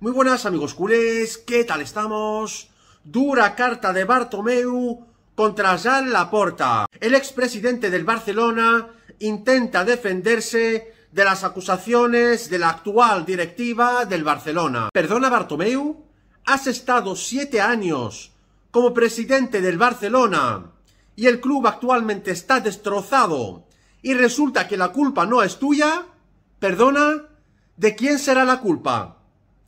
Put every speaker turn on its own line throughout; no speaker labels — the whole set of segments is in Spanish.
Muy buenas amigos culés, ¿qué tal estamos? Dura carta de Bartomeu contra Jean Laporta. El expresidente del Barcelona intenta defenderse de las acusaciones de la actual directiva del Barcelona. Perdona Bartomeu, has estado siete años como presidente del Barcelona y el club actualmente está destrozado y resulta que la culpa no es tuya, perdona, ¿de quién será la culpa?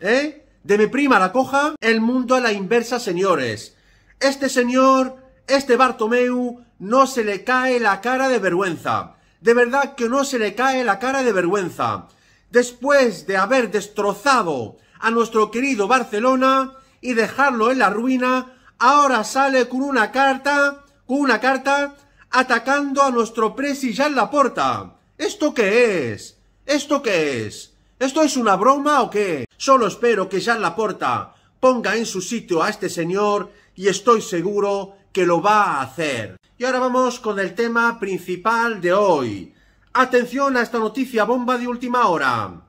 ¿eh? De mi prima la coja, el mundo a la inversa, señores. Este señor, este Bartomeu, no se le cae la cara de vergüenza. De verdad que no se le cae la cara de vergüenza. Después de haber destrozado a nuestro querido Barcelona y dejarlo en la ruina, ahora sale con una carta, con una carta atacando a nuestro presi la puerta ¿Esto qué es? ¿Esto qué es? ¿Esto es una broma o qué? Solo espero que Jean Laporta ponga en su sitio a este señor y estoy seguro que lo va a hacer. Y ahora vamos con el tema principal de hoy. Atención a esta noticia bomba de última hora.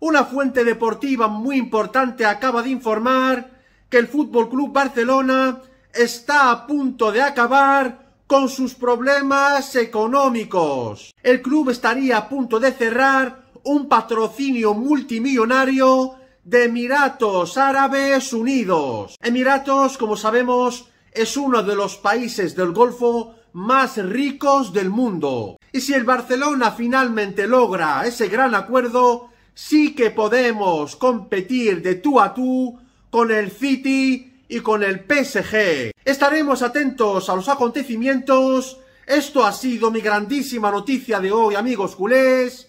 Una fuente deportiva muy importante acaba de informar que el Fútbol Club Barcelona está a punto de acabar con sus problemas económicos. El club estaría a punto de cerrar un patrocinio multimillonario de Emiratos Árabes Unidos. Emiratos, como sabemos, es uno de los países del Golfo más ricos del mundo. Y si el Barcelona finalmente logra ese gran acuerdo, sí que podemos competir de tú a tú con el City y con el PSG. Estaremos atentos a los acontecimientos. Esto ha sido mi grandísima noticia de hoy, amigos culés.